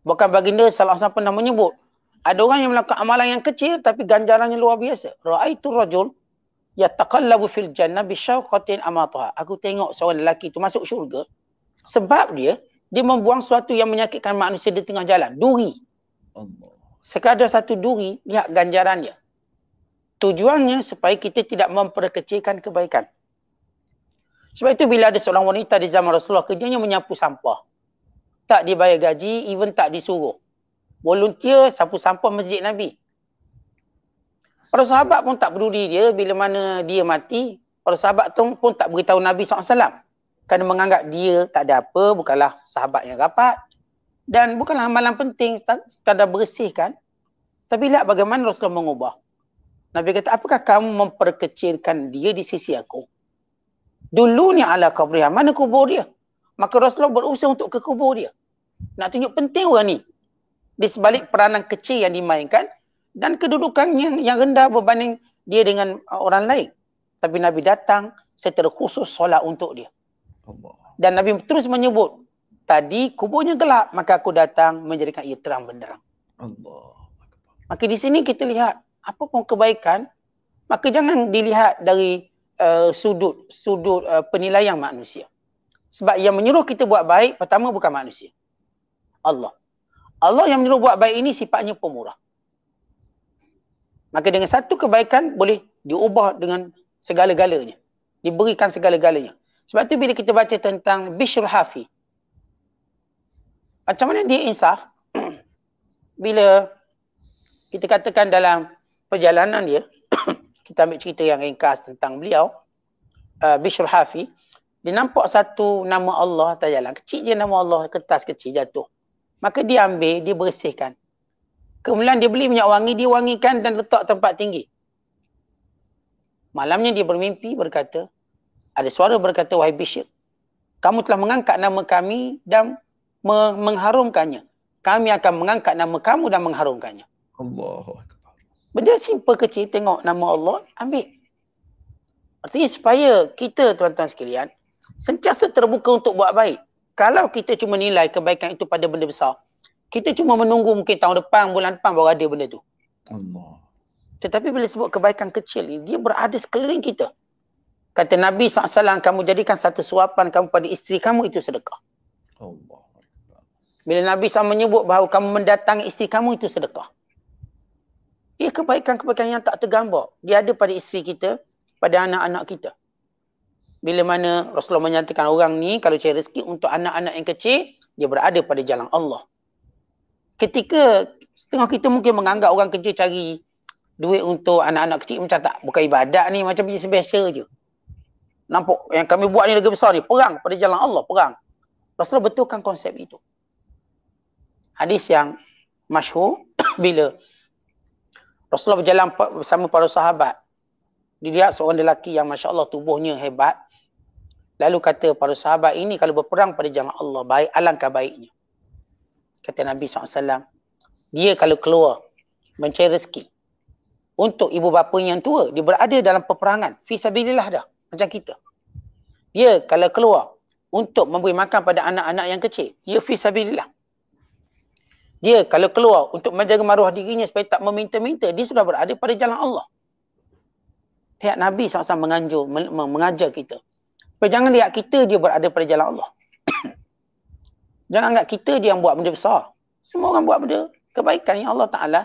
Bukan baginda salah satu pernah menyebut. Ada orang yang melakukan amalan yang kecil tapi ganjarannya luar biasa. Ra'aitu rajul yataqallabu fil jannah bisyauqatin amatuha. Aku tengok seorang lelaki itu masuk syurga. Sebab dia, dia membuang sesuatu yang menyakitkan manusia di tengah jalan. Duri. Sekadar satu duri, lihat ganjarannya. Tujuannya supaya kita tidak memperkecilkan kebaikan. Sebab itu bila ada seorang wanita di zaman Rasulullah kerjanya menyapu sampah tak dibayar gaji, even tak disuruh. Volunteer sapu-sapu masjid Nabi. Para sahabat pun tak peduli dia bila mana dia mati. Para sahabat tu pun tak beritahu Nabi SAW. Kerana menganggap dia tak ada apa, bukanlah sahabat yang rapat. Dan bukanlah amalan penting, sekadar bersihkan. Tapi lihat bagaimana Rasulullah mengubah. Nabi kata, apakah kamu memperkecilkan dia di sisi aku? Dulu ni ala kabriah, mana kubur dia? Maka Rasulullah berusaha untuk ke kubur dia. Nak tunjuk penting orang ni. Di sebalik peranan kecil yang dimainkan dan kedudukan yang, yang rendah berbanding dia dengan uh, orang lain. Tapi Nabi datang secara khusus solat untuk dia. Dan Nabi terus menyebut, tadi kuburnya gelap, maka aku datang menjadikan ia terang benderang. Maka di sini kita lihat, apapun kebaikan, maka jangan dilihat dari uh, sudut sudut uh, penilaian manusia. Sebab yang menyuruh kita buat baik, pertama bukan manusia. Allah. Allah yang menyuruh buat baik ini sifatnya pemurah. Maka dengan satu kebaikan boleh diubah dengan segala-galanya. Diberikan segala-galanya. Sebab tu bila kita baca tentang Bishr Hafi. Macam mana dia insaf? bila kita katakan dalam perjalanan dia, kita ambil cerita yang ringkas tentang beliau, uh, Bishr Hafi, dia nampak satu nama Allah atas jalan. Kecil je nama Allah, kertas kecil jatuh maka dia ambil, dia bersihkan. Kemudian dia beli minyak wangi, dia wangikan dan letak tempat tinggi. Malamnya dia bermimpi berkata, ada suara berkata, Wahai Bishir, kamu telah mengangkat nama kami dan me- mengharumkannya. Kami akan mengangkat nama kamu dan mengharumkannya. Allah. Benda simple kecil, tengok nama Allah, ambil. Artinya supaya kita tuan-tuan sekalian, sentiasa terbuka untuk buat baik kalau kita cuma nilai kebaikan itu pada benda besar, kita cuma menunggu mungkin tahun depan, bulan depan baru ada benda tu. Tetapi bila sebut kebaikan kecil ni, dia berada sekeliling kita. Kata Nabi SAW, kamu jadikan satu suapan kamu pada isteri kamu itu sedekah. Bila Nabi SAW menyebut bahawa kamu mendatangi isteri kamu itu sedekah. Ia kebaikan-kebaikan yang tak tergambar. Dia ada pada isteri kita, pada anak-anak kita bila mana Rasulullah menyatakan orang ni kalau cari rezeki untuk anak-anak yang kecil, dia berada pada jalan Allah. Ketika setengah kita mungkin menganggap orang kecil cari duit untuk anak-anak kecil macam tak bukan ibadat ni macam biasa biasa je. Nampak yang kami buat ni lagi besar ni perang pada jalan Allah, perang. Rasulullah betulkan konsep itu. Hadis yang masyhur bila Rasulullah berjalan bersama para sahabat dilihat seorang lelaki yang masya-Allah tubuhnya hebat Lalu kata para sahabat ini kalau berperang pada jalan Allah baik alangkah baiknya. Kata Nabi SAW, dia kalau keluar mencari rezeki untuk ibu bapa yang tua, dia berada dalam peperangan. Fisabilillah dah, macam kita. Dia kalau keluar untuk memberi makan pada anak-anak yang kecil, dia fisabilillah. Dia kalau keluar untuk menjaga maruah dirinya supaya tak meminta-minta, dia sudah berada pada jalan Allah. Pihak Nabi SAW menganjur, mengajar kita jangan lihat kita dia berada pada jalan Allah. jangan anggap kita dia yang buat benda besar. Semua orang buat benda kebaikan yang Allah Ta'ala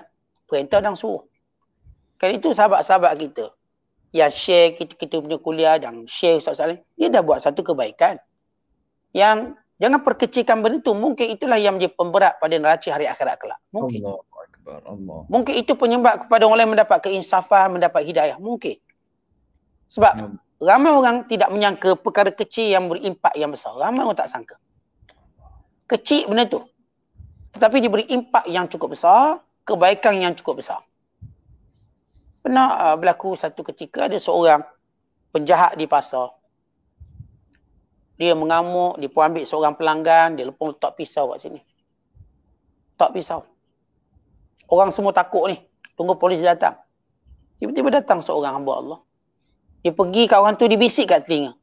perintah dan suruh. Kan itu sahabat-sahabat kita yang share kita, kita punya kuliah dan share Ustaz Salim, dia dah buat satu kebaikan. Yang jangan perkecikan benda tu. Mungkin itulah yang dia pemberat pada neraca hari akhirat kelak. Mungkin. Allah. Allah. Mungkin itu penyebab kepada orang lain mendapat keinsafan, mendapat hidayah. Mungkin. Sebab ya. Ramai orang tidak menyangka perkara kecil yang berimpak yang besar. Ramai orang tak sangka. Kecil benda tu. Tetapi diberi impak yang cukup besar, kebaikan yang cukup besar. Pernah uh, berlaku satu ketika ada seorang penjahat di pasar. Dia mengamuk, dia pun ambil seorang pelanggan, dia lepung letak pisau kat sini. Tak pisau. Orang semua takut ni. Tunggu polis datang. Tiba-tiba datang seorang hamba Allah. Dia pergi kawan tu bisik kat telinga.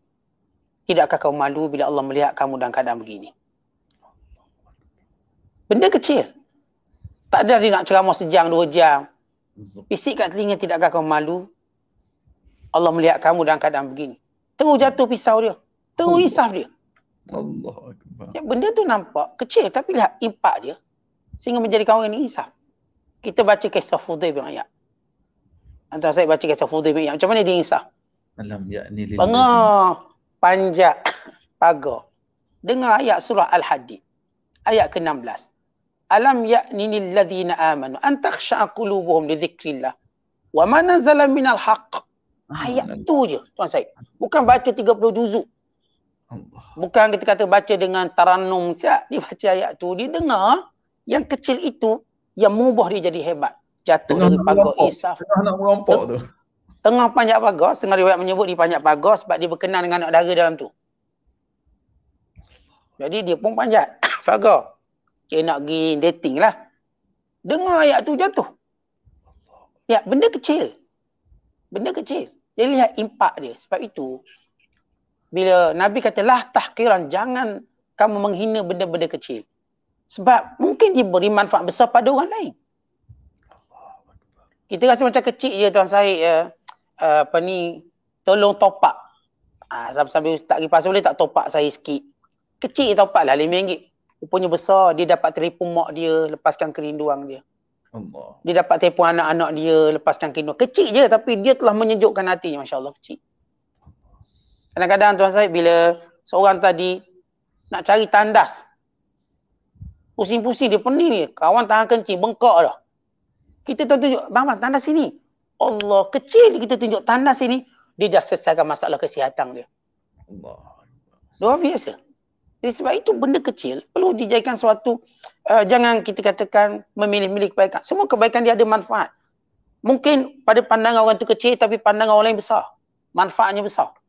Tidakkah kau malu bila Allah melihat kamu dalam keadaan begini? Benda kecil. Tak ada dia nak ceramah sejam, dua jam. Bisik kat telinga tidakkah kau malu? Allah melihat kamu dalam keadaan begini. Terus jatuh pisau dia. Terus isaf dia. Allah Ya, benda tu nampak kecil tapi lihat impak dia. Sehingga menjadi orang ini isaf. Kita baca kisah Fudai bin Ayat. Antara saya baca kisah Fudai bin Ayat. Macam mana dia isaf? Alam yakni lil panjat pagar. Dengar ayat surah Al-Hadid. Ayat ke-16. Alam yakni lil ladzina amanu an takhsha qulubuhum li dhikrillah wa ma nazala min al-haq. Ah, ayat Allah. tu je tuan saya. Bukan baca 30 juzuk. Bukan kita kata baca dengan taranum siap dia baca ayat tu dia dengar yang kecil itu yang mubah dia jadi hebat. Jatuh dari pagar Isaf. Tengah merompok tu tengah panjat pagar, setengah riwayat menyebut di panjat pagar sebab dia berkenan dengan anak dara dalam tu. Jadi dia pun panjat pagar. Dia nak pergi dating lah. Dengar ayat tu jatuh. Ya, benda kecil. Benda kecil. Dia lihat impak dia. Sebab itu, bila Nabi kata, lah tahkiran, jangan kamu menghina benda-benda kecil. Sebab mungkin dia beri manfaat besar pada orang lain. Kita rasa macam kecil je Tuan Syed. Uh, ya. Eh, apa ni tolong top up ah sampai ustaz kipas boleh tak top up saya sikit kecil top up lah RM5 rupanya besar dia dapat telefon mak dia lepaskan kerinduan dia Allah. dia dapat tepung anak-anak dia lepaskan kerinduan kecil je tapi dia telah menyejukkan hati Masya Allah kecil kadang-kadang tuan saya bila seorang tadi nak cari tandas pusing-pusing dia pening ni kawan tangan kencing bengkak dah kita tuan tunjuk bang bang tandas sini Allah kecil kita tunjuk tanah sini dia dah selesaikan masalah kesihatan dia. Allah. Luar biasa. Jadi sebab itu benda kecil perlu dijadikan suatu uh, jangan kita katakan memilih-milih kebaikan. Semua kebaikan dia ada manfaat. Mungkin pada pandangan orang tu kecil tapi pandangan orang lain besar. Manfaatnya besar.